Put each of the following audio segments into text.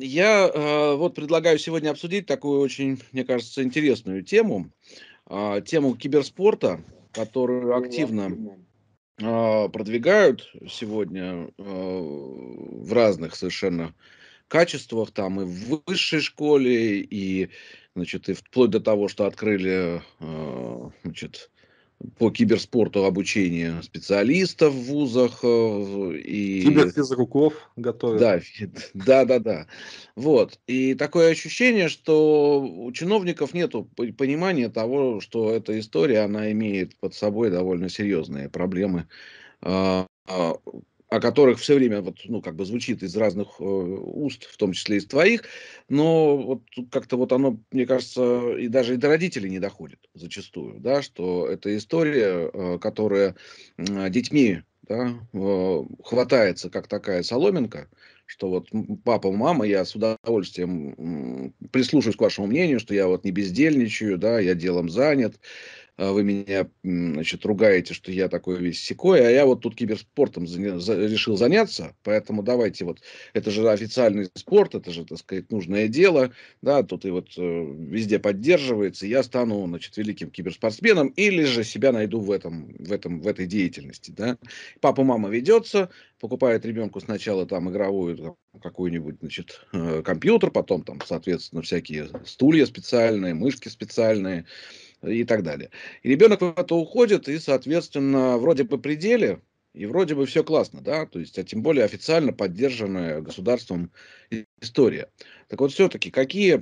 я э, вот предлагаю сегодня обсудить такую очень, мне кажется, интересную тему, э, тему киберспорта, которую активно э, продвигают сегодня э, в разных совершенно качествах, там и в высшей школе, и, значит, и вплоть до того, что открыли, э, значит, по киберспорту обучение специалистов в вузах э, и киберфизруков готовят. Да, да, да, да. Вот и такое ощущение, что у чиновников нет понимания того, что эта история она имеет под собой довольно серьезные проблемы а, а, о которых все время вот, ну, как бы звучит из разных э, уст, в том числе из твоих, но вот как-то вот оно, мне кажется, и даже и до родителей не доходит зачастую, да, что это история, э, которая детьми да, хватается как такая соломинка, что вот папа, мама, я с удовольствием прислушаюсь к вашему мнению, что я вот не бездельничаю, да, я делом занят, а, вы меня, значит, ругаете, что я такой весь секой, а я вот тут киберспортом заня- за- решил заняться, поэтому давайте вот, это же официальный спорт, это же, так сказать, нужное дело, да, тут и вот э, везде поддерживается, я стану, значит, великим киберспортсменом или же себя найду в этом, в этом, в этой деятельности, да. Папа-мама ведется, покупает ребенку сначала там игровую там, какую-нибудь, значит, э, компьютер, потом там, соответственно, всякие стулья специальные, мышки специальные, и так далее. И ребенок в это уходит, и, соответственно, вроде бы пределе, и вроде бы все классно, да, то есть, а тем более официально поддержанная государством история. Так вот, все-таки, какие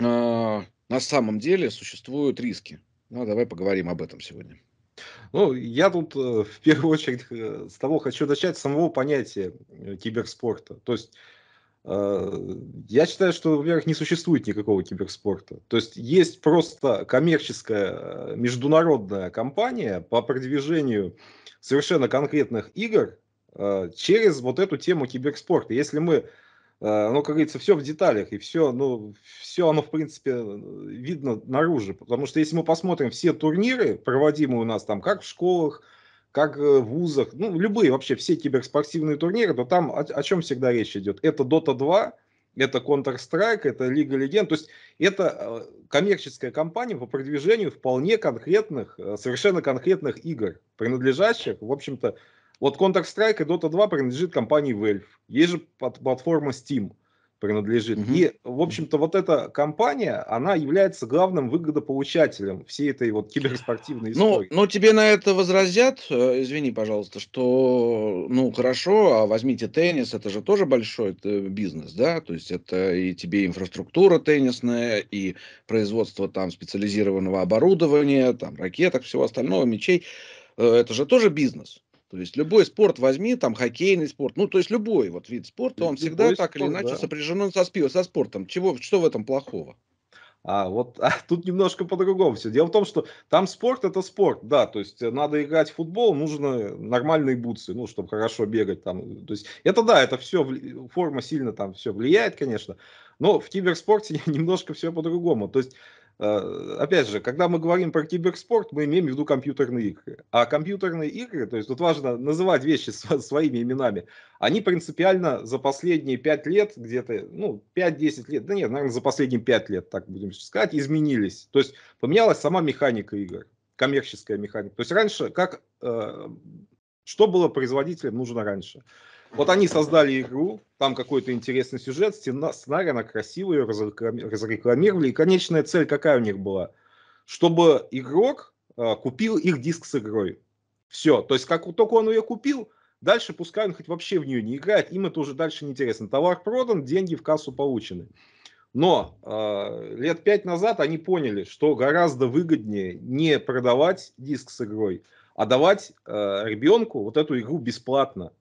э, на самом деле существуют риски? Ну, давай поговорим об этом сегодня. Ну, я тут э, в первую очередь э, с того хочу начать, с самого понятия э, киберспорта. То есть Э, я считаю, что, во-первых, не существует никакого киберспорта. То есть есть просто коммерческая э, международная компания по продвижению совершенно конкретных игр э, через вот эту тему киберспорта. Если мы, ну, как говорится, все в деталях, и все, ну, все оно, в принципе, видно наружу. Потому что если мы посмотрим все турниры, проводимые у нас там как в школах, как э, в вузах, ну, любые вообще все киберспортивные турниры, то там о, о чем всегда речь идет. Это Dota 2, это Counter-Strike, это Лига Легенд. То есть это э, коммерческая компания по продвижению вполне конкретных, э, совершенно конкретных игр, принадлежащих, в общем-то, вот Counter-Strike и Dota 2 принадлежит компании Valve. Есть же платформа Steam принадлежит. Угу. И, в общем-то, вот эта компания, она является главным выгодополучателем всей этой вот киберспортивной ну, истории. Ну, но тебе на это возразят, э, извини, пожалуйста, что, ну, хорошо, а возьмите теннис, это же тоже большой э, бизнес, да, то есть это и тебе инфраструктура теннисная, и производство там специализированного оборудования, там ракеток, всего остального, мечей, э, это же тоже бизнес. То есть любой спорт возьми, там хоккейный спорт, ну то есть любой вот вид спорта, он любой всегда спорт, так или иначе да. сопряжен со, со спортом. Чего, что в этом плохого? А вот а тут немножко по-другому все. Дело в том, что там спорт это спорт, да, то есть э, надо играть в футбол, нужны нормальные бутсы, ну, чтобы хорошо бегать там. То есть это да, это все, форма сильно там все влияет, конечно, но в киберспорте немножко все по-другому. То есть а, опять же, когда мы говорим про киберспорт, мы имеем в виду компьютерные игры. А компьютерные игры, то есть тут важно называть вещи своими именами, они принципиально за последние 5 лет, где-то, ну, 5-10 лет, да нет, наверное, за последние 5 лет, так будем сказать, изменились. То есть поменялась сама механика игр, коммерческая механика. То есть раньше, как, э, что было производителям нужно раньше? Вот они создали игру, там какой-то интересный сюжет, сценарий, она красивая, разрекламировали. И конечная цель какая у них была? Чтобы игрок э, купил их диск с игрой. Все. То есть, как только он ее купил, дальше пускай он хоть вообще в нее не играет, им это уже дальше не интересно. Товар продан, деньги в кассу получены. Но э, лет пять назад они поняли, что гораздо выгоднее не продавать диск с игрой, а давать э, а, ребенку вот эту игру бесплатно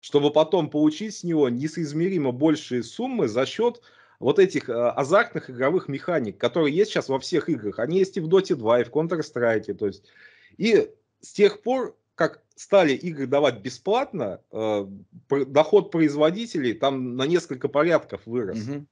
чтобы потом получить с него несоизмеримо большие суммы за счет вот этих э, азартных игровых механик, которые есть сейчас во всех играх. Они есть и в Dota 2, и в Counter-Strike. То есть. И с тех пор, как стали игры давать бесплатно, э, доход производителей там на несколько порядков вырос. Но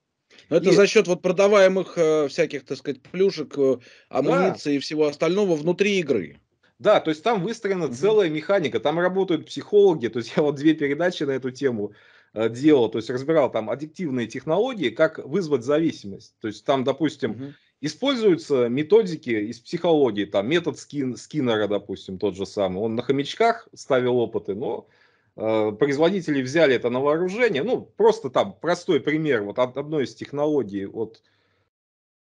ну, это и... за счет вот продаваемых э, всяких, так сказать, плюшек, э, амуниции да. и всего остального внутри игры. Да, то есть там выстроена mm-hmm. целая механика, там работают психологи, то есть я вот две передачи на эту тему э, делал, то есть разбирал там аддиктивные технологии, как вызвать зависимость. То есть там, допустим, mm-hmm. используются методики из психологии, там метод скин, Скиннера, допустим, тот же самый. Он на хомячках ставил опыты, но э, производители взяли это на вооружение. Ну, просто там простой пример вот от одной из технологий от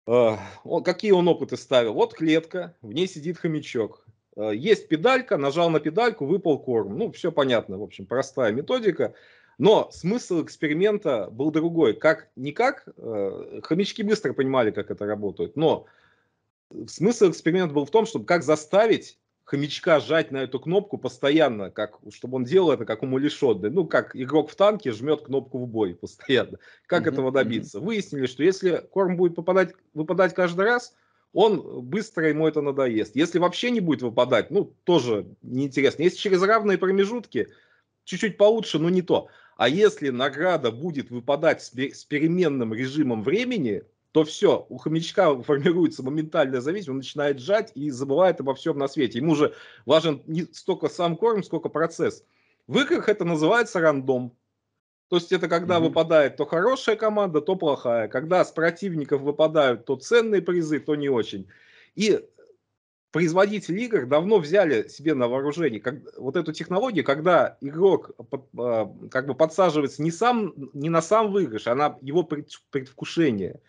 э, какие он опыты ставил? Вот клетка, в ней сидит хомячок. Э, есть педалька, нажал на педальку, выпал корм. Ну, все понятно, в общем, простая методика. Но смысл эксперимента был другой. Как никак, э, хомячки быстро понимали, как это работает, но смысл эксперимента был в том, чтобы как заставить хомячка жать на эту кнопку постоянно, как, чтобы он делал это как умалишенный. Ну, как игрок в танке жмет кнопку в бой постоянно. Как mm-hmm. этого добиться? Выяснили, что если корм будет попадать, выпадать каждый раз, он быстро ему это надоест. Если вообще не будет выпадать, ну, тоже неинтересно. Если через равные промежутки, чуть-чуть получше, но не то. А если награда будет выпадать с, переменным режимом времени, то все, у хомячка формируется моментальная зависимость, он начинает жать и забывает обо всем на свете. Ему же важен не столько сам корм, сколько процесс. В играх это называется рандом. То есть это когда mm-hmm. выпадает то хорошая команда, то плохая. Когда с противников выпадают то ценные призы, то не очень. И производители игр давно взяли себе на вооружение как, вот эту технологию, когда игрок под, а, как бы подсаживается не, сам, не на сам выигрыш, а на его предвкушение.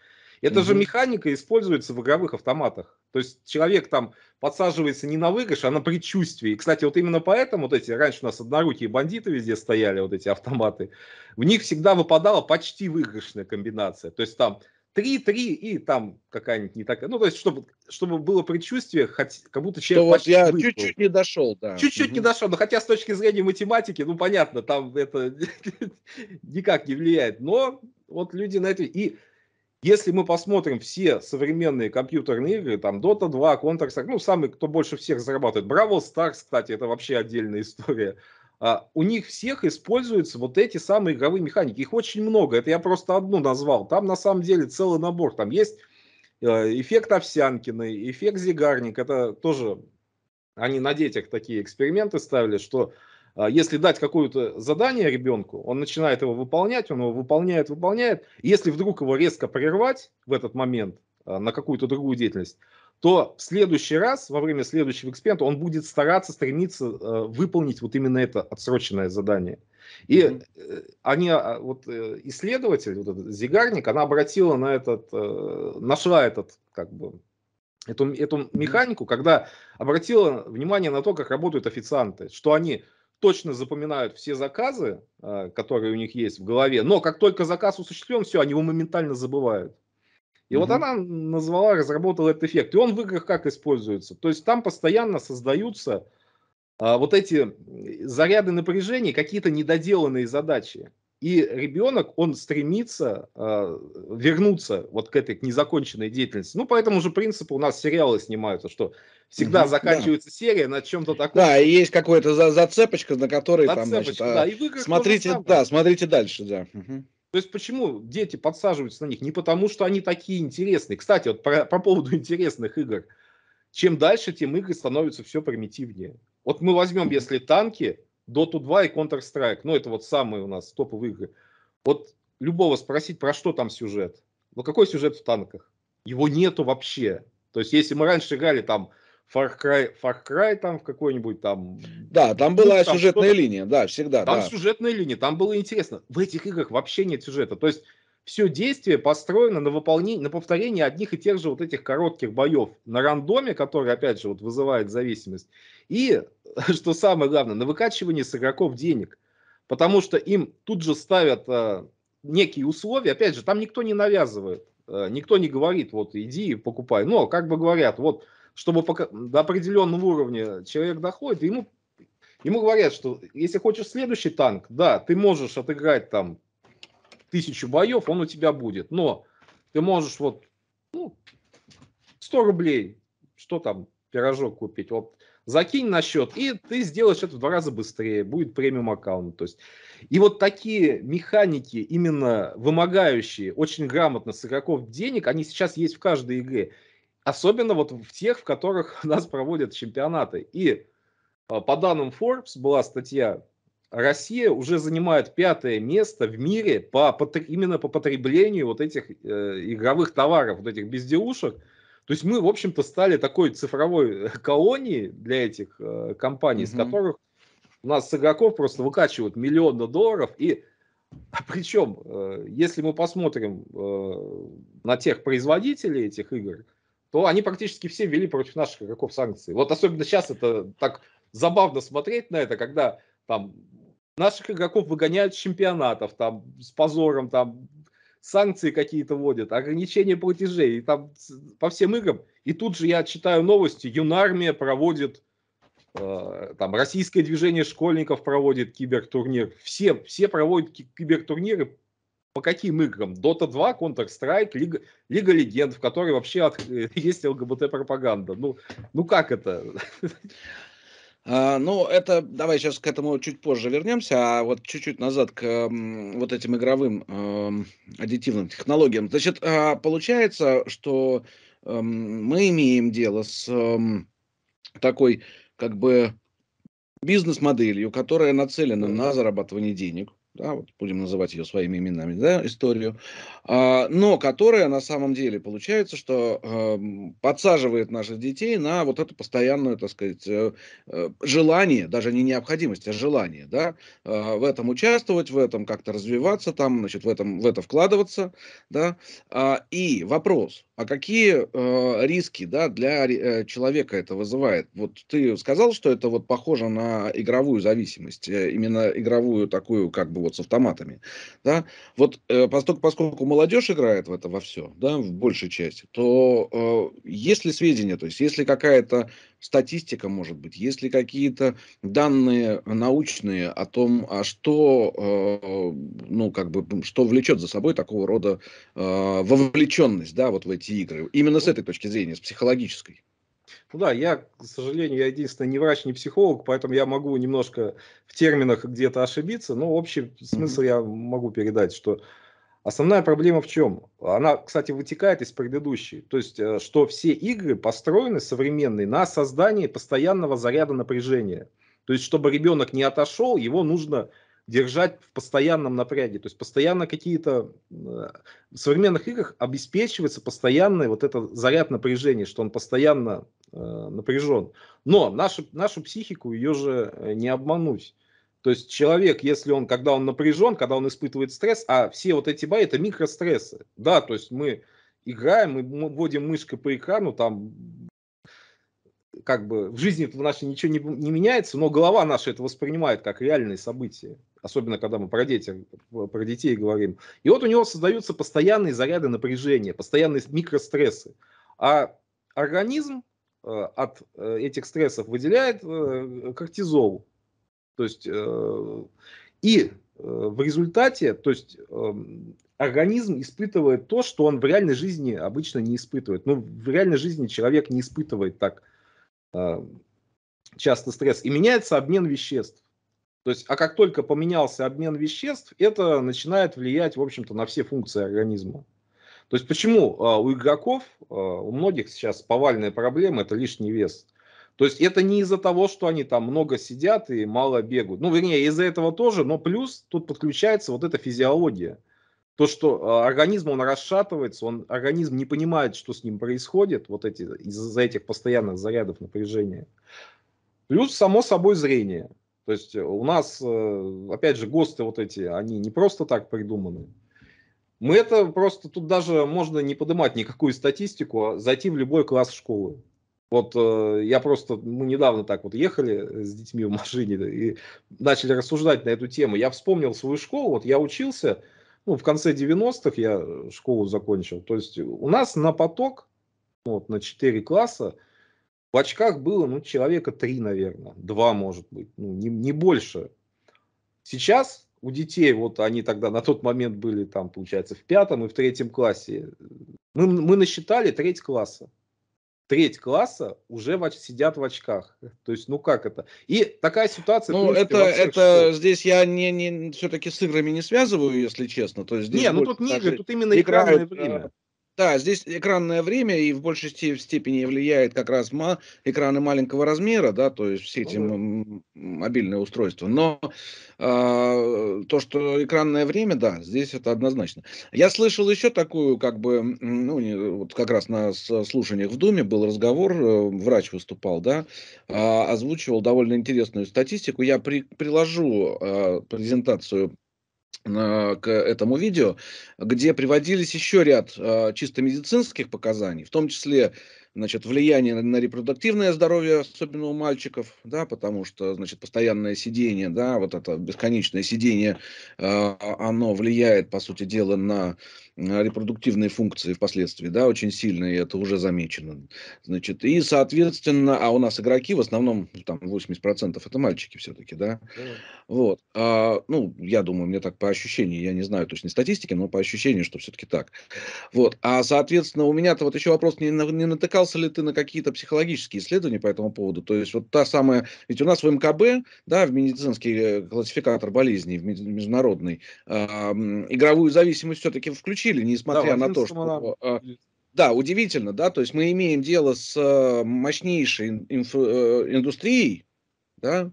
Это угу. же механика используется в игровых автоматах. То есть человек там подсаживается не на выигрыш, а на предчувствие. И, кстати, вот именно поэтому вот эти, раньше у нас однорукие бандиты везде стояли, вот эти автоматы, в них всегда выпадала почти выигрышная комбинация. То есть там 3-3 и там какая-нибудь не такая. Ну, то есть, чтобы, чтобы было предчувствие, хоть, как будто человек почти вот я чуть-чуть не дошел, да. Чуть-чуть угу. не дошел, но хотя с точки зрения математики, ну, понятно, там это никак не влияет. Но вот люди на это... И если мы посмотрим все современные компьютерные игры, там Dota 2, Counter-Strike, ну, самый, кто больше всех зарабатывает, Браво Stars, кстати, это вообще отдельная история. Uh, у них всех используются вот эти самые игровые механики. Их очень много. Это я просто одну назвал. Там на самом деле целый набор. Там есть э, эффект Овсянкиной, эффект Зигарник. Это тоже они на детях такие эксперименты ставили, что а, если дать какое-то задание ребенку, он начинает его выполнять, он его выполняет, выполняет. Если вдруг его резко прервать в этот момент а, на какую-то другую деятельность, то в следующий раз, во время следующего эксперимента, он будет стараться, стремиться а, выполнить вот именно это отсроченное задание. И mm-hmm. они, вот э, исследователь, вот этот Зигарник, она обратила на этот, э, нашла этот, как бы, эту, эту механику, когда обратила внимание на то, как работают официанты, что они точно запоминают все заказы, а, которые у них есть в голове, но как только заказ осуществлен, все, они его моментально забывают. И mm вот она назвала, разработала этот эффект. И он в играх как используется? То есть там постоянно создаются а, вот эти заряды напряжения, какие-то недоделанные задачи. И ребенок, он стремится э, вернуться вот к этой незаконченной деятельности. Ну, по этому же принципу у нас сериалы снимаются, что всегда угу, заканчивается да. серия на чем-то таком. Да, и есть какая-то за зацепочка, на которой зацепочка, там, значит, а, да, а... и вы смотрите, да, смотрите дальше, да. Угу. То есть почему дети подсаживаются на них? Не потому, что они такие интересные. Кстати, вот про, по поводу интересных игр. Чем дальше, тем игры становятся все примитивнее. Вот мы возьмем, если танки, Dota 2 и Counter-Strike. Ну, это вот самые у нас топовые игры. Вот любого спросить, про что там сюжет. Ну, какой сюжет в танках? Его нету вообще. То есть, если мы раньше играли там Far Cry, Far Cry там в какой-нибудь там... Да, ну, там была там сюжетная линия, да, всегда. Там да. сюжетная линия, там было интересно. В этих играх вообще нет сюжета. То есть, все действие построено на, выполнении, на повторении одних и тех же вот этих коротких боев на рандоме, который, опять же, вот вызывает зависимость. И, что самое главное, на выкачивании с игроков денег. Потому что им тут же ставят э, некие условия. Опять же, там никто не навязывает. Э, никто не говорит, вот иди и покупай. Но как бы говорят, вот чтобы пока, до определенного уровня человек доходит, ему, ему говорят, что если хочешь следующий танк, да, ты можешь отыграть там тысячу боев, он у тебя будет. Но ты можешь вот ну, 100 рублей, что там, пирожок купить, вот закинь на счет, и ты сделаешь это в два раза быстрее, будет премиум аккаунт. То есть. И вот такие механики, именно вымогающие очень грамотно с игроков денег, они сейчас есть в каждой игре. Особенно вот в тех, в которых у нас проводят чемпионаты. И а, по данным Forbes была статья Россия уже занимает пятое место в мире по, по, именно по потреблению вот этих э, игровых товаров, вот этих безделушек. То есть мы, в общем-то, стали такой цифровой э, колонией для этих э, компаний, mm-hmm. из которых у нас с игроков просто выкачивают миллионы долларов. И а причем, э, если мы посмотрим э, на тех производителей этих игр, то они практически все ввели против наших игроков санкции. Вот особенно сейчас это так забавно смотреть на это, когда там Наших игроков выгоняют с чемпионатов, там, с позором, там, санкции какие-то вводят, ограничения платежей, там по всем играм. И тут же я читаю новости, Юнармия проводит, э, там, российское движение школьников проводит кибертурнир. Все, все проводят кибертурниры по каким играм? Dota 2, Counter-Strike, Лига, Лига Легенд, в которой вообще от, есть ЛГБТ-пропаганда. Ну, ну как это? А, ну, это, давай сейчас к этому чуть позже вернемся, а вот чуть-чуть назад к вот этим игровым эм, аддитивным технологиям. Значит, а, получается, что эм, мы имеем дело с эм, такой, как бы, бизнес-моделью, которая нацелена на зарабатывание денег, да, вот будем называть ее своими именами, да, историю, а, но которая на самом деле получается, что а, подсаживает наших детей на вот это постоянное, так сказать, э, э, желание, даже не необходимость, а желание, да, э, в этом участвовать, в этом как-то развиваться, там, значит, в этом в это вкладываться, да, а, и вопрос, а какие риски, да, для человека это вызывает? Вот ты сказал, что это вот похоже на игровую зависимость, именно игровую такую, как бы вот с автоматами, да, вот э, поскольку, поскольку молодежь играет в это во все, да, в большей части, то э, если сведения, то есть если какая-то статистика, может быть, если какие-то данные научные о том, а что, э, ну, как бы, что влечет за собой такого рода э, вовлеченность, да, вот в эти игры, именно с этой точки зрения, с психологической. Ну да, я, к сожалению, я единственный не врач, не психолог, поэтому я могу немножко в терминах где-то ошибиться, но общий смысл mm-hmm. я могу передать, что основная проблема в чем? Она, кстати, вытекает из предыдущей, то есть, э, что все игры построены современные на создании постоянного заряда напряжения. То есть, чтобы ребенок не отошел, его нужно держать в постоянном напряге. То есть постоянно какие-то... Э, в современных играх обеспечивается постоянный вот этот заряд напряжения, что он постоянно э, напряжен. Но нашу, нашу психику ее же э, не обмануть. То есть человек, если он, когда он напряжен, когда он испытывает стресс, а все вот эти бои, это микрострессы. Да, то есть мы играем, мы вводим мышкой по экрану, там как бы в жизни в нашей ничего не, не меняется, но голова наша это воспринимает как реальные события, особенно когда мы про, детей, про детей говорим. И вот у него создаются постоянные заряды напряжения, постоянные микрострессы. А организм э, от э, этих стрессов выделяет э, кортизол. То есть, и в результате, то есть, эм, организм испытывает то, что он в реальной жизни обычно не испытывает. Ну, в реальной жизни человек не испытывает так а, часто стресс, и меняется обмен веществ. То есть, а как только поменялся обмен веществ, это начинает влиять, в общем-то, на все функции организма. То есть, почему а, у игроков, а, у многих сейчас повальная проблема – это лишний вес. То есть, это не из-за того, что они там много сидят и мало бегают. Ну, вернее, из-за этого тоже, но плюс тут подключается вот эта физиология. То, что а, организм, он расшатывается, он, организм не понимает, что с ним происходит, вот эти, из-за этих постоянных зарядов напряжения. Плюс, само собой, зрение. То есть э, у нас, э, опять же, ГОСТы вот эти, они не просто так придуманы. Мы это просто, тут даже можно не поднимать никакую статистику, а зайти в любой класс школы. Вот э, я просто, мы недавно так вот ехали с детьми в машине и начали рассуждать на эту тему. Я вспомнил свою школу, вот я учился, ну, в конце 90-х я э, школу закончил. То есть у нас на поток, вот, на 4 класса, в очках было, ну, человека 3, наверное, 2, может быть, ну, не, не больше. Сейчас у детей, вот они тогда на тот момент были там, получается, в пятом и в третьем классе. Э, мы, мы насчитали треть класса треть класса уже в, сидят в очках. То есть, ну как это? И такая ситуация... Ну, принципе, это, это здесь я не, не, все-таки с играми не связываю, если честно. То есть, не, ну тут не игры, тут именно игра, экранное э, время. Да, здесь экранное время и в большей степени влияет как раз ма экраны маленького размера, да, то есть все ну эти мобильные устройства. Но э, то, что экранное время, да, здесь это однозначно. Я слышал еще такую, как бы, ну, вот как раз на слушаниях в Думе был разговор, э, врач выступал, да, а, озвучивал довольно интересную статистику. Я при, приложу э, презентацию Э, к этому видео, где приводились еще ряд э, чисто медицинских показаний, в том числе значит, влияние на, на репродуктивное здоровье, особенно у мальчиков, да, потому что, значит, постоянное сидение, да, вот это бесконечное сидение, э, оно влияет, по сути дела, на репродуктивные функции впоследствии, да, очень сильно, и это уже замечено. Значит, и, соответственно, а у нас игроки в основном, там, 80% это мальчики все-таки, да, mm. вот, а, ну, я думаю, мне так по ощущению, я не знаю точной статистики, но по ощущению, что все-таки так. Вот, а, соответственно, у меня-то вот еще вопрос не, не натыкался ссылался ли ты на какие-то психологические исследования по этому поводу? То есть вот та самая, ведь у нас в МКБ, да, в медицинский э, классификатор болезней, в международный, э, игровую зависимость все-таки включили, несмотря да, на то, что... Э, да, удивительно, да, то есть мы имеем дело с э, мощнейшей инф, э, индустрией, да,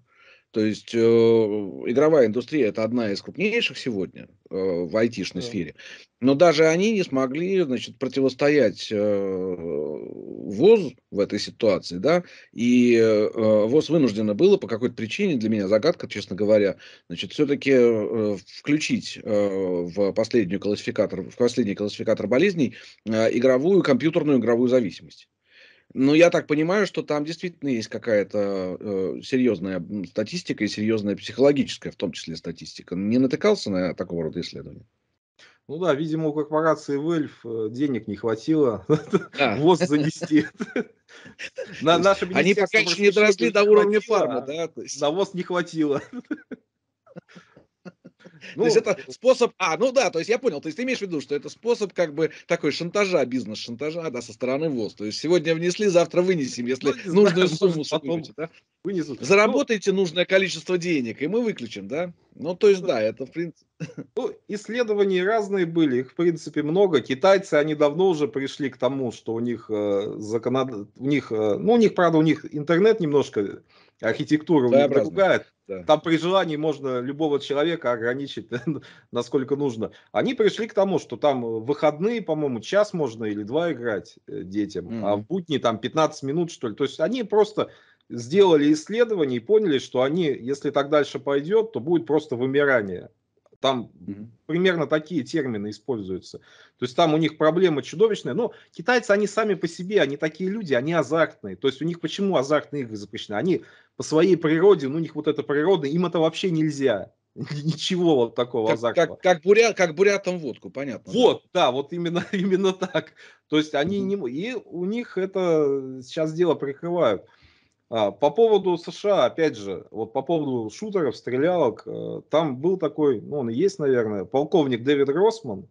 то есть э, игровая индустрия это одна из крупнейших сегодня э, в айтишной да. сфере. Но даже они не смогли значит, противостоять э, ВОЗ в этой ситуации. Да? И э, э ВОЗ вынуждено было по какой-то причине, для меня загадка, честно говоря, значит, все-таки э, включить э, в, последнюю классификатор, в последний классификатор болезней э, игровую, компьютерную игровую зависимость. Но ну, я так понимаю, что там действительно есть какая-то э, серьезная статистика и серьезная психологическая, в том числе статистика. Не натыкался на такого рода исследования? Ну да, видимо, у корпорации Вельф э, денег не хватило а. ВОЗ занести. Они пока еще не доросли до уровня фарма, да? На ВОЗ не хватило. Ну, то есть это э, способ... А, ну да, то есть я понял. То есть ты имеешь в виду, что это способ как бы такой шантажа, бизнес-шантажа, да, со стороны ВОЗ. То есть сегодня внесли, завтра вынесем, если ну, нужную знаю, сумму суммите, да? Вынесут. Ну, Заработайте ну, нужное количество денег, и мы выключим, да? Ну, то есть ну, да, это в принципе... Ну, исследования разные были, их в принципе много. Китайцы, они давно уже пришли к тому, что у них э, законод... у них, э, ну, у них, правда, у них интернет немножко архитектуру да, предлагают. Да. Там при желании можно любого человека ограничить, насколько нужно. Они пришли к тому, что там э, выходные, по-моему, час можно или два играть э, детям, mm-hmm. а в будни там 15 минут, что ли. То есть они просто сделали исследование и поняли, что они, если так дальше пойдет, то будет просто вымирание там mm-hmm. примерно такие термины используются. То есть там у них проблема чудовищная. Но китайцы, они сами по себе, они такие люди, они азартные. То есть у них почему азартные игры запрещены? Они по своей природе, ну у них вот эта природа, им это вообще нельзя. Ничего вот такого как, азартного. Как, как, буря, как бурятам водку, понятно. Вот, да, вот именно, именно так. То есть они mm-hmm. не... И у них это сейчас дело прикрывают. А, по поводу США, опять же, вот по поводу шутеров, стрелялок, э, там был такой, ну он и есть, наверное, полковник Дэвид Росман.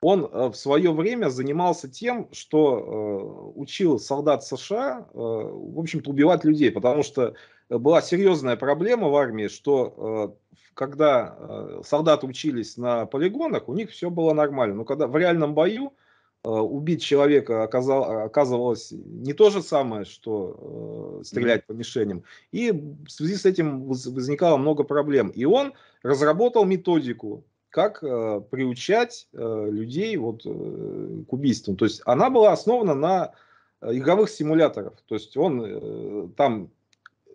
Он э, в свое время занимался тем, что э, учил солдат США, в общем-то, убивать людей, потому что была серьезная проблема в армии, что когда солдаты учились на полигонах, у них все было нормально, но когда в реальном бою Э, убить человека оказал, оказывалось не то же самое, что э, стрелять по мишеням. И в связи с этим возникало много проблем. И он разработал методику, как э, приучать э, людей вот, э, к убийствам. То есть она была основана на э, игровых симуляторов. То есть он э, там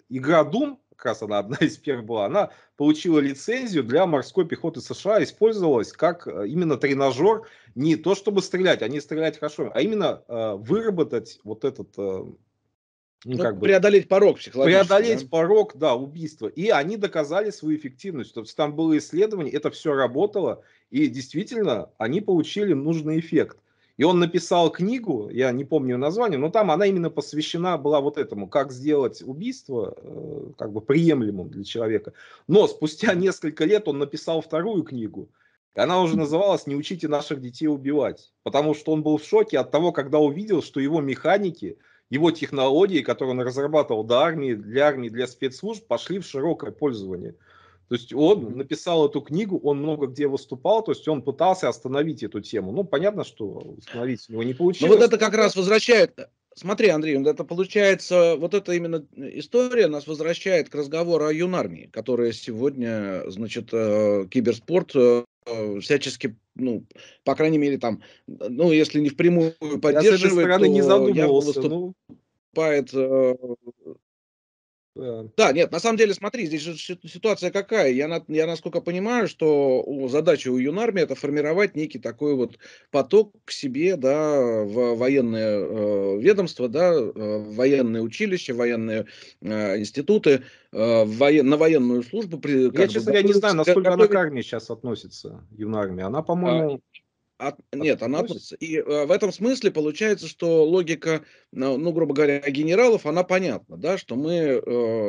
игра Doom, как раз она одна из первых была, она получила лицензию для морской пехоты США, использовалась как э, именно тренажер, не то чтобы стрелять, они а стрелять хорошо, а именно э, выработать вот этот... Э, ну, как преодолеть бы, порог психологический. Преодолеть да? порог, да, убийства. И они доказали свою эффективность. То есть там было исследование, это все работало, и действительно они получили нужный эффект. И он написал книгу, я не помню название, но там она именно посвящена была вот этому, как сделать убийство э, как бы приемлемым для человека. Но спустя несколько лет он написал вторую книгу, она уже называлась «Не учите наших детей убивать», потому что он был в шоке от того, когда увидел, что его механики, его технологии, которые он разрабатывал до армии, для армии, для спецслужб, пошли в широкое пользование. То есть он написал эту книгу, он много где выступал, то есть он пытался остановить эту тему. Ну, понятно, что остановить его не получилось. Но ну, вот это как раз возвращает... Смотри, Андрей, это получается, вот эта именно история нас возвращает к разговору о юнармии, которая сегодня, значит, э, киберспорт э, всячески, ну, по крайней мере, там, ну, если не впрямую поддерживает, Я с этой стороны не задумывался, выступ... ну... Э, да, нет, на самом деле, смотри, здесь же ситуация какая. Я, на, я насколько понимаю, что задача у юнармии это формировать некий такой вот поток к себе, да, в военное э, ведомство, да, э, военные училища, военные э, институты, э, воен, на военную службу. При, я, бы, честно говоря, не знаю, насколько готовить... она к армии сейчас относится, юнармия. Она, а, по-моему, а, от, нет, она относится. И э, в этом смысле получается, что логика, ну, ну, грубо говоря, генералов, она понятна, да, что мы э,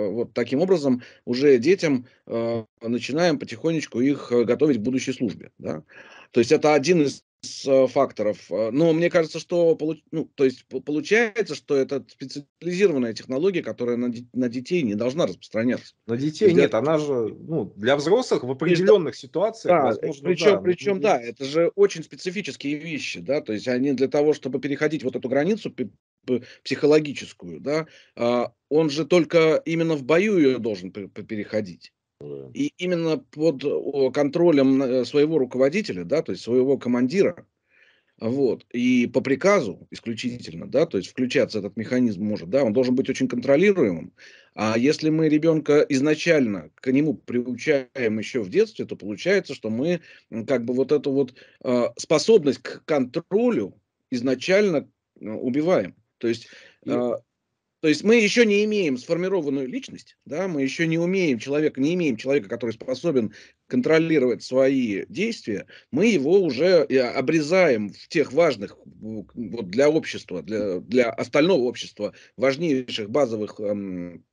вот таким образом уже детям э, начинаем потихонечку их э, готовить к будущей службе, да. То есть это один из с э, факторов. Э, но мне кажется, что ну, то есть получается, что это специализированная технология, которая на, на детей не должна распространяться. На детей для... нет, она же ну, для взрослых в определенных и, ситуациях. Да, возможно, причем, да. причем, да, это же очень специфические вещи, да, то есть они для того, чтобы переходить вот эту границу психологическую, да, а, он же только именно в бою ее должен переходить. И именно под контролем э, своего руководителя, да, то есть своего командира, вот, и по приказу исключительно, да, то есть включаться этот механизм может, да, он должен быть очень контролируемым. А если мы ребенка изначально к нему приучаем еще в детстве, то получается, что мы как бы вот эту вот э, способность к контролю изначально э, убиваем. То есть э, то есть мы еще не имеем сформированную личность, да, мы еще не умеем человека, не имеем человека, который способен контролировать свои действия, мы его уже э, обрезаем в тех важных вот, для общества, для, для остального общества важнейших базовых эм,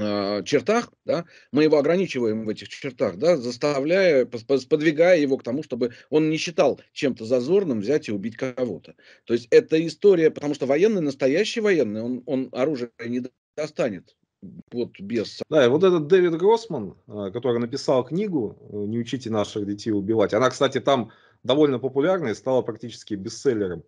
а, чертах, да, мы его ограничиваем в этих чертах, да, заставляя, подвигая его к тому, чтобы он не считал чем-то зазорным взять и убить кого-то. То есть это история, потому что военный, настоящий военный, он, он оружие не достанет вот без... Да, и вот этот Дэвид Гроссман, а, который написал книгу э, «Не учите наших детей убивать», она, кстати, там довольно популярна и стала практически бестселлером.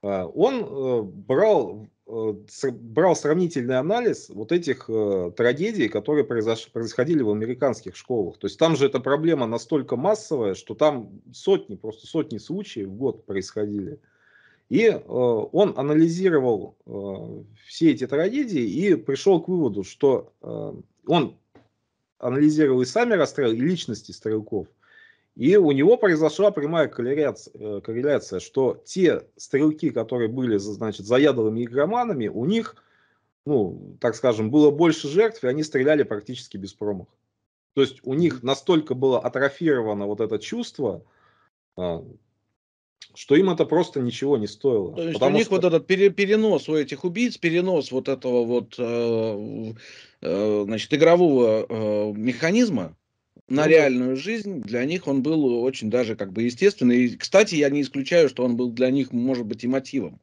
А, он э, брал Э, брал сравнительный анализ вот этих э, трагедий, которые произош... происходили в американских школах. То есть там же эта проблема настолько массовая, что там сотни, просто сотни случаев в год происходили. И э, он анализировал э, все эти трагедии и пришел к выводу, что э, он анализировал и сами расстрелы, и личности стрелков – и у него произошла прямая корреляция, э, корреляция что те стрелки, которые были значит, заядлыми игроманами, у них, ну, так скажем, было больше жертв, и они стреляли практически без промах. То есть у них настолько было атрофировано вот это чувство, а, что им это просто ничего не стоило. То есть у них что... вот этот перенос у этих убийц, перенос вот этого вот э, э, значит игрового механизма ну на реальную жизнь, для них он был очень даже как бы естественный. И, кстати, я не исключаю, что он был для них, может быть, и мотивом.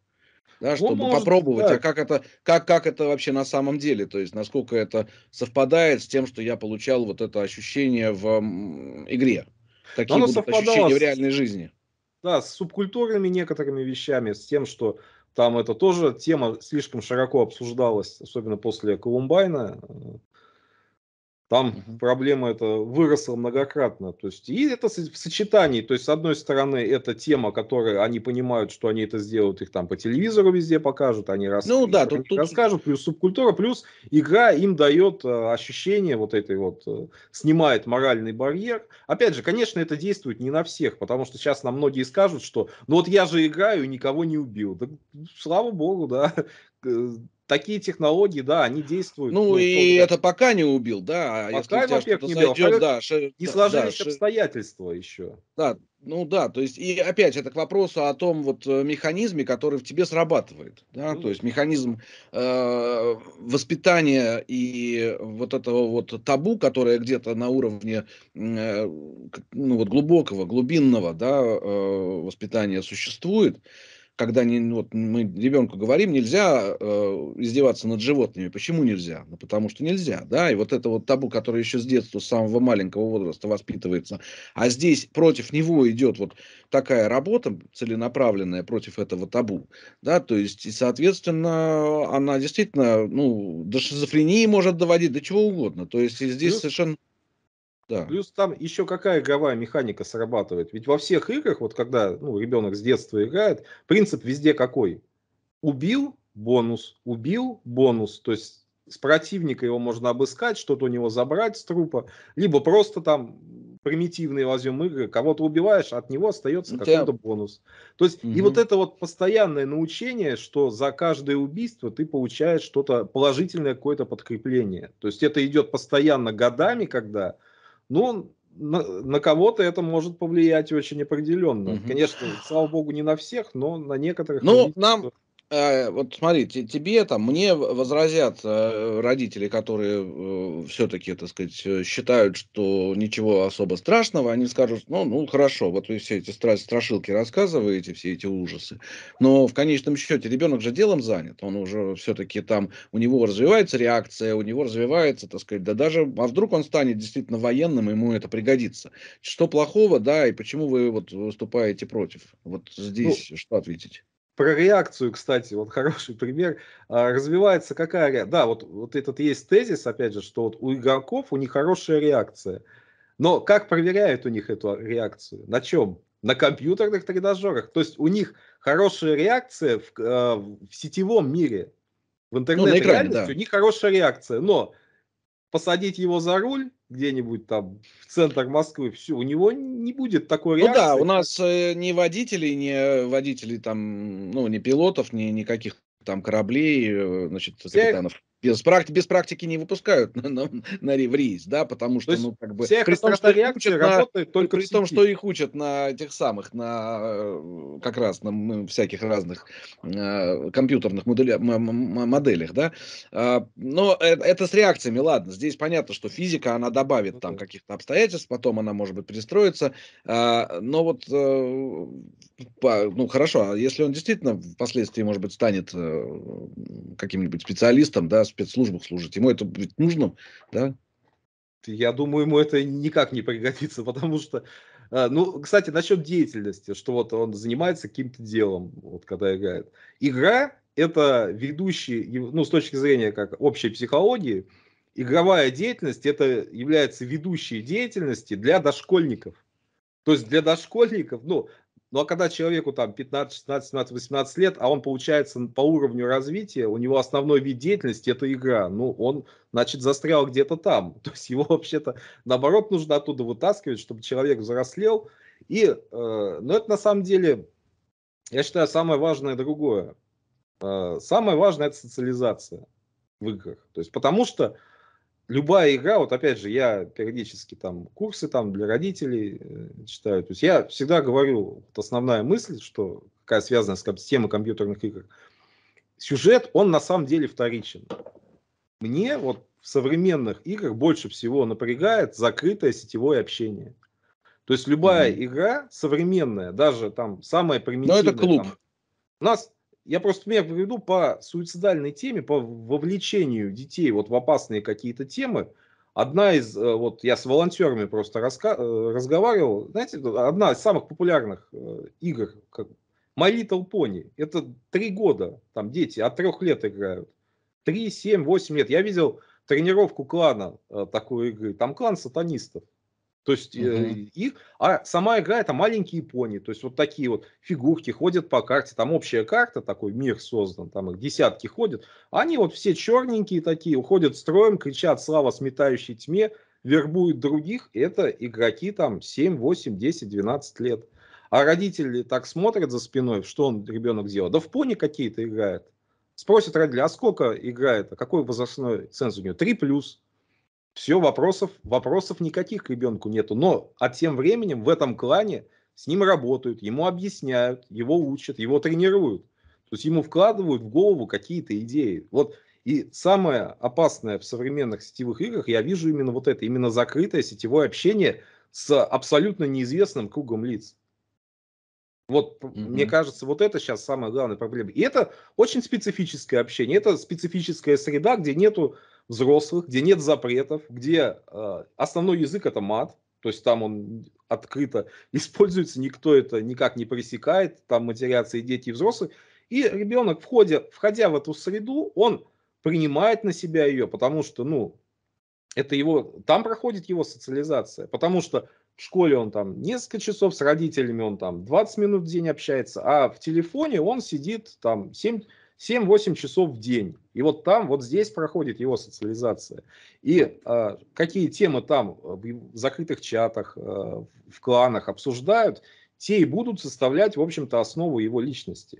Да, ну, чтобы может, попробовать, а да. а как это, как, как это вообще на самом деле, то есть насколько это совпадает с тем, что я получал вот это ощущение в м, игре. Такие Оно будут ощущения в реальной жизни. Да, с субкультурными некоторыми вещами, с тем, что там это тоже тема слишком широко обсуждалась, особенно после Колумбайна, там проблема это выросла многократно. То есть, и это в сочетании. То есть, с одной стороны, это тема, которую они понимают, что они это сделают, их там по телевизору везде покажут, они рас... ну, да, тут, тут... расскажут, плюс субкультура, плюс игра им дает э, ощущение вот этой вот, э, снимает моральный барьер. Опять же, конечно, это действует не на всех, потому что сейчас нам многие скажут, что ну вот я же играю и никого не убил. Да, слава богу, да. Э, такие технологии, да, они действуют. Ну, ну и это пока не убил, да. А пока, во-первых, не убил. да, ш... Не сложились да, обстоятельства ш... еще. Да, ну да, то есть, и опять это к вопросу о том вот э, механизме, который в тебе срабатывает, да, ну, то есть механизм э, воспитания и вот этого вот табу, которое где-то на уровне э, ну, вот глубокого, глубинного, да, э, воспитания существует, когда не, ну, вот мы ребенку говорим, нельзя э, издеваться над животными. Почему нельзя? Ну, потому что нельзя, да, и вот это вот табу, которое еще с детства, с самого маленького возраста воспитывается, а здесь против него идет вот такая работа целенаправленная против этого табу, да, то есть, и, соответственно, она действительно, ну, до шизофрении может доводить, до чего угодно, то есть, и здесь ну, совершенно... Да. Плюс там еще какая игровая механика срабатывает. Ведь во всех играх, вот когда ну, ребенок с детства играет, принцип везде какой? Убил бонус, убил бонус. То есть с противника его можно обыскать, что-то у него забрать с трупа, либо просто там примитивные возьмем игры, кого-то убиваешь, от него остается ну, какой-то бонус. То есть, угу. и вот это вот постоянное научение, что за каждое убийство ты получаешь что-то положительное, какое-то подкрепление. То есть это идет постоянно годами, когда ну, на, на кого-то это может повлиять очень определенно. Угу. Конечно, слава богу, не на всех, но на некоторых. Ну, нам Э, вот смотри, тебе там, мне возразят э, родители, которые э, все-таки, так сказать, считают, что ничего особо страшного, они скажут, ну, ну хорошо, вот вы все эти страшилки рассказываете, все эти ужасы, но в конечном счете ребенок же делом занят, он уже все-таки там, у него развивается реакция, у него развивается, так сказать, да даже, а вдруг он станет действительно военным, ему это пригодится. Что плохого, да, и почему вы вот выступаете против? Вот ну, здесь ну, что ответить? про реакцию, кстати, вот хороший пример. А, развивается какая Да, вот, вот этот есть тезис, опять же, что вот у игроков у них хорошая реакция. Но как проверяют у них эту реакцию? На чем? На компьютерных тренажерах. То есть у них хорошая реакция в, а, в сетевом мире, в интернет-реальности ну, да. у них хорошая реакция. Но посадить его за руль где-нибудь там в центр Москвы, все, у него не будет такой реакции. Ну да, у нас не э, ни водителей, ни э, водителей там, ну, не пилотов, не никаких там кораблей, э, значит, капитанов. Без, практи, без практики не выпускают на, на, на рейс, да, потому что, То ну, как бы... Все при том, что учат на, только при том, что их учат на тех самых, на э, как раз на всяких разных э, компьютерных моделя, моделях, да. А, э, но это, это с реакциями, ладно. Здесь понятно, что физика, она добавит ну, там каких-то обстоятельств, потом она, может быть, перестроится. Э, но вот э, ну хорошо, а если он действительно впоследствии, может быть, станет э, каким-нибудь специалистом, да, в спецслужбах служить, ему это будет нужно, да? Я думаю, ему это никак не пригодится, потому что, а, ну, кстати, насчет деятельности, что вот он занимается каким-то делом, вот когда играет. Игра – это ведущий, ну, с точки зрения как общей психологии, игровая деятельность – это является ведущей деятельности для дошкольников – то есть для дошкольников, ну, ну а когда человеку там 15, 16, 17, 18 лет, а он получается по уровню развития, у него основной вид деятельности это игра, ну он, значит, застрял где-то там. То есть его вообще-то наоборот нужно оттуда вытаскивать, чтобы человек взрослел. И, э, ну это на самом деле, я считаю, самое важное другое. Э, самое важное это социализация в играх. То есть потому что любая игра, вот опять же, я периодически там курсы там для родителей э, читаю. То есть я всегда говорю, вот основная мысль, что какая связана с темой компьютерных игр, сюжет, он на самом деле вторичен. Мне вот в современных играх больше всего напрягает закрытое сетевое общение. То есть любая mm-hmm. игра современная, даже там самая ну, примитивная. Но это клуб. Там, у нас я просто пример приведу по суицидальной теме, по вовлечению детей вот в опасные какие-то темы. Одна из, э, вот я с волонтерами просто раска- э, разговаривал, знаете, одна из самых популярных э, игр, как My Little Pony, это три года, там дети от трех лет играют. Три, семь, восемь лет. Я видел тренировку клана такой игры, там клан сатанистов. То есть угу. э, их, а сама игра это маленькие пони, то есть вот такие вот фигурки ходят по карте, там общая карта, такой мир создан, там их десятки ходят, они вот все черненькие такие, уходят строем, кричат слава сметающей тьме, вербуют других, это игроки там 7, 8, 10, 12 лет. А родители так смотрят за спиной, что он, ребенок делает, да в пони какие-то играет. Спросят родители, а сколько играет, а какой возрастной ценз у него? 3 плюс. Все, вопросов, вопросов никаких к ребенку нету. Но, а тем временем в этом клане с ним работают, ему объясняют, его учат, его тренируют. То есть ему вкладывают в голову какие-то идеи. Вот и самое опасное в современных сетевых играх, я вижу именно вот это, именно закрытое сетевое общение с абсолютно неизвестным кругом лиц. Вот, mm-hmm. мне кажется, вот это сейчас самая главная проблема. И это очень специфическое общение, это специфическая среда, где нету взрослых, где нет запретов, где э, основной язык это мат, то есть там он открыто используется, никто это никак не пресекает, там матерятся и дети, и взрослые. И ребенок, входя, входя в эту среду, он принимает на себя ее, потому что, ну, это его, там проходит его социализация, потому что в школе он там несколько часов, с родителями он там 20 минут в день общается, а в телефоне он сидит там 7, 7-8 часов в день. И вот там, вот здесь проходит его социализация. И э, какие темы там в закрытых чатах, э, в кланах обсуждают, те и будут составлять, в общем-то, основу его личности.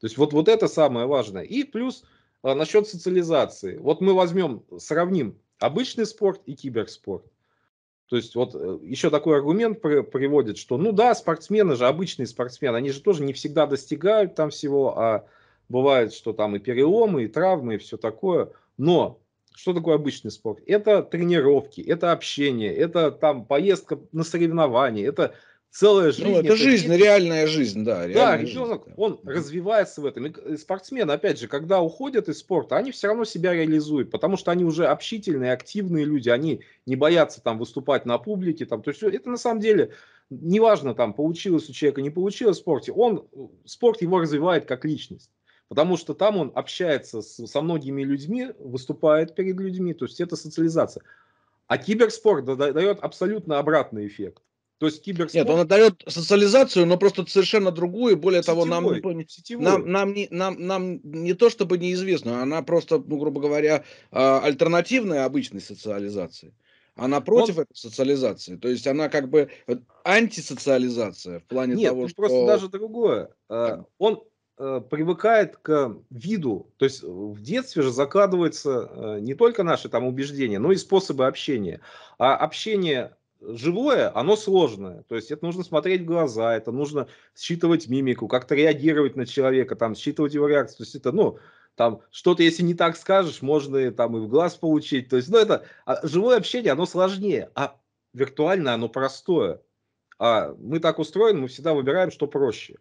То есть вот, вот это самое важное. И плюс э, насчет социализации. Вот мы возьмем, сравним обычный спорт и киберспорт. То есть вот э, еще такой аргумент приводит, что ну да, спортсмены же, обычные спортсмены, они же тоже не всегда достигают там всего, а Бывает, что там и переломы, и травмы, и все такое. Но что такое обычный спорт? Это тренировки, это общение, это там поездка на соревнования, это целая жизнь. Ну, это, это жизнь, жизнь, реальная жизнь, да. Да, ребенок, жизнь, он развивается в этом. И спортсмены, опять же, когда уходят из спорта, они все равно себя реализуют, потому что они уже общительные, активные люди, они не боятся там выступать на публике. Там, то есть это на самом деле, неважно, там, получилось у человека, не получилось в спорте, он, э, спорт его развивает как личность потому что там он общается с, со многими людьми, выступает перед людьми, то есть это социализация. А киберспорт дает абсолютно обратный эффект. То есть киберспорт... Нет, он дает социализацию, но просто совершенно другую. Более сетевой, того, нам, нам, нам, не, нам, нам не то чтобы неизвестно, она просто, ну, грубо говоря, а, альтернативная обычной социализации. Она ну, против вот. этой социализации. То есть она как бы э, антисоциализация в плане Нет, того, что... просто даже другое. Да. Э, он э, привыкает к виду. То есть в детстве же закладываются э, не только наши там убеждения, но и способы общения. А общение живое, оно сложное. То есть это нужно смотреть в глаза, это нужно считывать мимику, как-то реагировать на человека, там, считывать его реакцию. То есть это, ну, там что-то, если не так скажешь, можно там и в глаз получить. То есть, ну, это а, живое общение, оно сложнее, а виртуальное оно простое. А мы так устроены, мы всегда выбираем, что проще.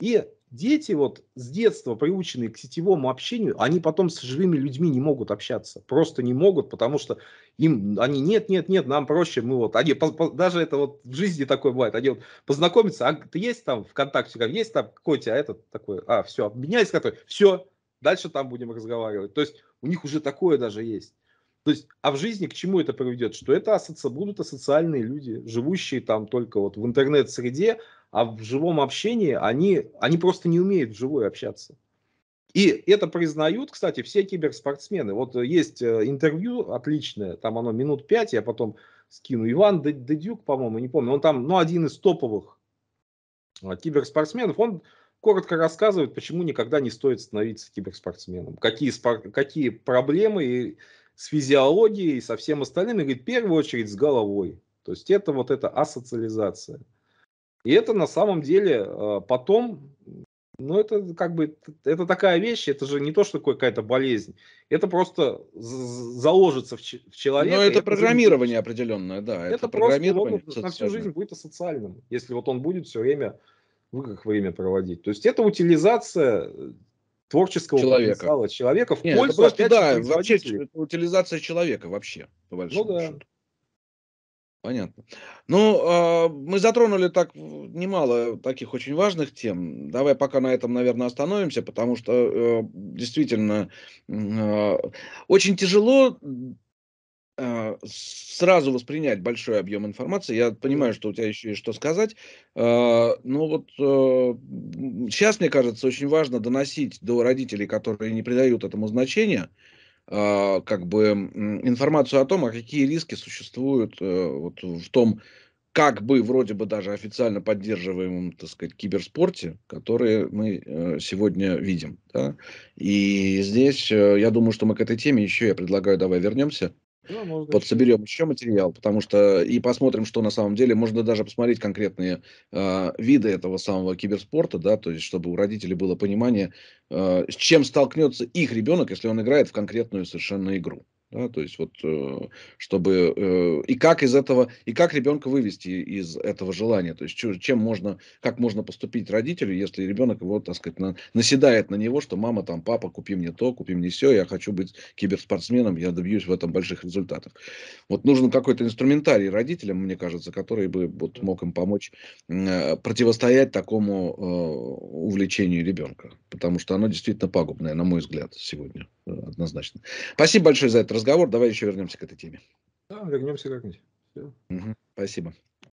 И дети вот с детства приученные к сетевому общению, они потом с живыми людьми не могут общаться, просто не могут, потому что им они нет, нет, нет, нам проще, мы вот, они по, по, даже это вот в жизни такое бывает, они вот познакомятся, а ты есть там ВКонтакте, как есть там какой-то, а этот такой, а все, обменялись который, все, дальше там будем разговаривать, то есть у них уже такое даже есть. То есть, а в жизни к чему это приведет? Что это асоци... будут асоциальные люди, живущие там только вот в интернет-среде, а в живом общении они, они просто не умеют вживую общаться. И это признают, кстати, все киберспортсмены. Вот есть э, интервью отличное, там оно минут пять, я потом скину. Иван Дедюк, по-моему, не помню, он там, ну, один из топовых э, киберспортсменов, он коротко рассказывает, почему никогда не стоит становиться киберспортсменом, какие, спор- какие проблемы и с физиологией, со всем остальным, и говорит, в первую очередь с головой. То есть это вот эта асоциализация. И это на самом деле а, потом, ну это как бы, это такая вещь, это же не то, что какая-то болезнь, это просто заложится в, в человеке. Но это программирование это, определенное, да. Это, это программирование просто он на всю жизнь будет асоциальным, если вот он будет все время в как время проводить. То есть это утилизация э, творческого человека. потенциала человека в Нет, пользу это просто, да, вообще утилизация человека вообще, по ну большому ну, да. счету. Понятно. Ну, э, мы затронули так немало таких очень важных тем. Давай пока на этом, наверное, остановимся, потому что э, действительно э, очень тяжело а, сразу воспринять большой объем информации. Я понимаю, что у тебя еще есть что сказать. А, Но ну вот сейчас, э, мне кажется, очень важно доносить до родителей, которые не придают этому значения, а, как бы информацию о том, а какие риски существуют э, вот в том, как бы вроде бы даже официально поддерживаемом, так сказать, киберспорте, который мы э, сегодня видим. Да? И здесь, я думаю, что мы к этой теме еще, я предлагаю, давай вернемся. Ну, подсоберем еще материал, потому что и посмотрим, что на самом деле. Можно даже посмотреть конкретные э, виды этого самого киберспорта, да, то есть чтобы у родителей было понимание, э, с чем столкнется их ребенок, если он играет в конкретную совершенно игру. Да, то есть вот э, чтобы э, и как из этого и как ребенка вывести из этого желания, то есть чем можно, как можно поступить родителю, если ребенок вот так сказать, на, наседает на него, что мама там, папа, купи мне то, купи мне все, я хочу быть киберспортсменом, я добьюсь в этом больших результатов. Вот нужен какой-то инструментарий родителям, мне кажется, который бы вот, мог им помочь э, противостоять такому увлечению ребенка, потому что оно действительно пагубное, на мой взгляд, сегодня однозначно. Спасибо большое за это разговор. Давай еще вернемся к этой теме. Да, вернемся как-нибудь. Угу, спасибо.